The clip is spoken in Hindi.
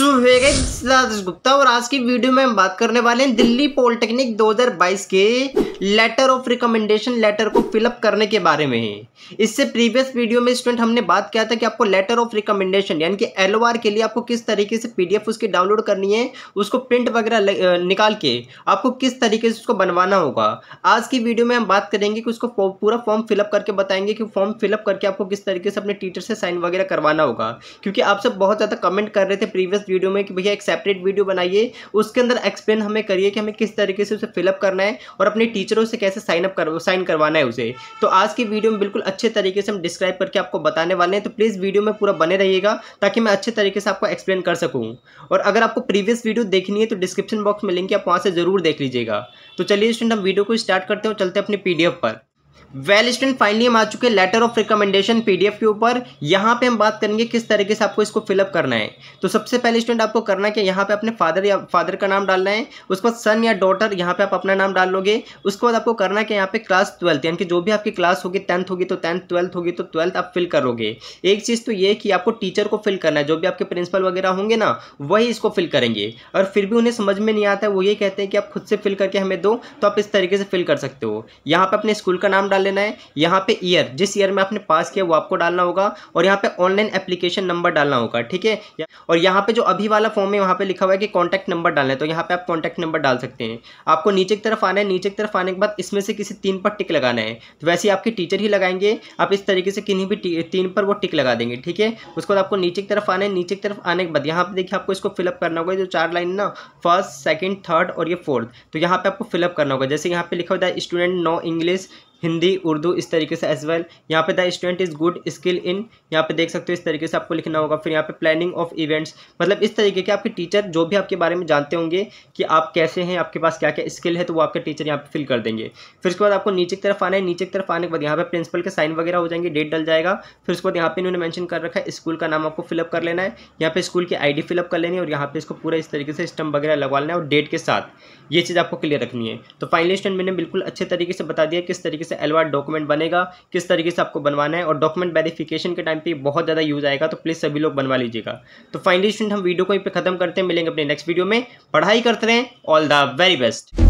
गुप्ता और आज की वीडियो में हम बात करने वाले हैं दिल्ली पॉलिटेक्निक 2022 के लेटर ऑफ रिकमेंडेशन लेटर को फिलअप करने के बारे में इससे प्रीवियस वीडियो में स्टूडेंट हमने बात किया था कि आपको लेटर ऑफ रिकमेंडेशन यानी कि एल के लिए आपको किस तरीके से पी उसकी डाउनलोड करनी है उसको प्रिंट वगैरह निकाल के आपको किस तरीके से उसको बनवाना होगा आज की वीडियो में हम बात करेंगे कि उसको पूरा फॉर्म फिलअप करके बताएंगे कि फॉर्म फिलअप करके आपको किस तरीके से अपने टीचर से साइन वगैरह करवाना होगा क्योंकि आप सब बहुत ज़्यादा कमेंट कर रहे थे प्रीवियस वीडियो में कि भैया एक सेपरेट वीडियो बनाइए उसके अंदर एक्सप्लेन हमें करिए कि हमें किस तरीके से उसे फिलअप करना है और अपने टीचरों से कैसे साइन अप कर साइन करवाना है उसे तो आज की वीडियो में बिल्कुल अच्छे तरीके से हम डिस्क्राइब करके आपको बताने वाले हैं तो प्लीज़ वीडियो में पूरा बने रहिएगा ताकि मैं अच्छे तरीके से आपको एक्सप्लेन कर सकूँ और अगर आपको प्रीवियस वीडियो देखनी है तो डिस्क्रिप्शन बॉक्स में लिंक आप वहाँ से ज़रूर देख लीजिएगा तो चलिए स्टूडेंट हम वीडियो को स्टार्ट करते हैं और चलते हैं अपनी पी पर स्टूडेंट फाइनली हम आ चुके हैं लेटर ऑफ रिकमेंडेशन पीडीएफ के ऊपर यहाँ पे हम बात करेंगे किस तरीके से आपको इसको फिलअप करना है तो सबसे पहले स्टूडेंट आपको करना है कि यहाँ पे अपने फादर या फादर का नाम डालना है उसके बाद सन या डॉटर यहाँ पे आप अपना नाम डाल लोगे उसके बाद आपको करना कि यहाँ पे क्लास ट्वेल्थ यानी कि जो भी आपकी क्लास होगी टेंथ होगी तो टेंथ ट्वेल्थ होगी तो ट्वेल्थ आप फिल करोगे एक चीज़ तो ये कि आपको टीचर को फिल करना है जो भी आपके प्रिंसिपल वगैरह होंगे ना वही इसको फिल करेंगे और फिर भी उन्हें समझ में नहीं आता है वो ये कहते हैं कि आप खुद से फिल करके हमें दो तो आप इस तरीके से फिल कर सकते हो यहाँ पर अपने स्कूल का नाम डाल डाल लेना है यहाँ पे ईयर जिस ईयर में आपने पास किया वो आपको डालना होगा और यहाँ पे ऑनलाइन एप्लीकेशन नंबर डालना होगा ठीक है और यहाँ पे जो अभी वाला फॉर्म है वहाँ पे लिखा हुआ है कि कॉन्टैक्ट नंबर डालना है तो यहाँ पे आप कॉन्टैक्ट नंबर डाल सकते हैं आपको नीचे की तरफ आना है नीचे की तरफ आने के बाद इसमें से किसी तीन पर टिक लगाना है तो वैसे ही आपके टीचर ही लगाएंगे आप इस तरीके से किन्हीं भी तीन पर वो टिक लगा देंगे ठीक है उसके बाद आपको नीचे की तरफ आना है नीचे की तरफ आने के बाद यहाँ पे देखिए आपको इसको फिलअप करना होगा जो चार लाइन ना फर्स्ट सेकेंड थर्ड और ये फोर्थ तो यहाँ पे आपको फिलअप करना होगा जैसे यहाँ पे लिखा होता है student know English Hindi Urdu इस तरीके से एज वेल यहाँ पे the student is good skill in यहाँ पे देख सकते हो इस तरीके से आपको लिखना होगा फिर यहाँ पे प्लानिंग ऑफ इवेंट्स मतलब इस तरीके के आपके टीचर जो भी आपके बारे में जानते होंगे कि आप कैसे हैं आपके पास क्या क्या स्किल है तो वो आपके टीचर यहाँ पे फिल कर देंगे फिर उसके बाद आपको नीचे की तरफ आना है नीचे की तरफ आने के बाद यहाँ पे प्रिंसिपल के साइन वगैरह हो जाएंगे डेट डल जाएगा फिर उसके बाद यहाँ पे इन्होंने मैंशन कर रखा है स्कूल का नाम आपको फिलअप कर लेना है यहाँ पे स्कूल की आई डी फिलअप कर लेनी है और यहाँ पे इसको पूरा इस तरीके से स्टम्प वगैरह लगवा लेना है और डेट के साथ ये चीज़ आपको क्लियर रखनी है तो फाइनली स्टैंड मैंने बिल्कुल अच्छे तरीके से बता दिया किस तरीके से एलवाड डॉक्यूमेंट बनेगा किस तरीके से आपको बनवाना है और डॉक्यूमेंट वेरीफिकेशन के टाइम पर बहुत ज़्यादा यूज़ आएगा तो प्लीज़ सभी लोग बनवा लीजिएगा तो फाइनली स्टूडेंट हम वीडियो को यहीं पर खत्म करते हैं मिलेंगे अपने नेक्स्ट वीडियो में पढ़ाई करते रहें ऑल द वेरी बेस्ट